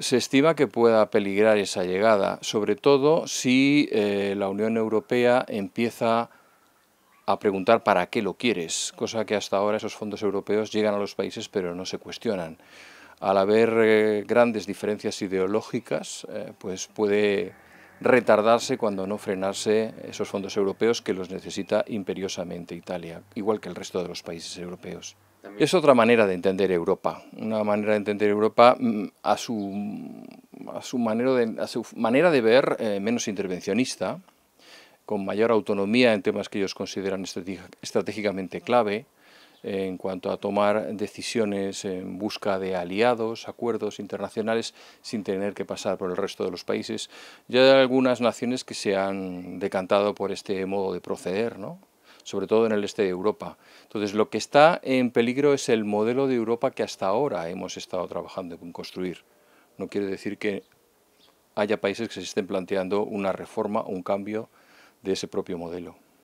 Se estima que pueda peligrar esa llegada, sobre todo si eh, la Unión Europea empieza a preguntar para qué lo quieres, cosa que hasta ahora esos fondos europeos llegan a los países pero no se cuestionan. Al haber eh, grandes diferencias ideológicas, eh, pues puede retardarse cuando no frenarse esos fondos europeos que los necesita imperiosamente Italia, igual que el resto de los países europeos. Es otra manera de entender Europa, una manera de entender Europa mm, a su, a su, manera, de, ver eh, menos intervencionista, con mayor autonomía en temas que ellos consideran estratégicamente clave, en cuanto a tomar decisiones en busca de aliados, acuerdos internacionales, sin tener que pasar por el resto de los países. Ya hay algunas naciones que se han decantado por este modo de proceder, ¿no? sobre todo en el este de Europa. Entonces, lo que está en peligro es el modelo de Europa que hasta ahora hemos estado trabajando en construir. No quiere decir que haya países que se estén planteando una reforma, un cambio de ese propio modelo.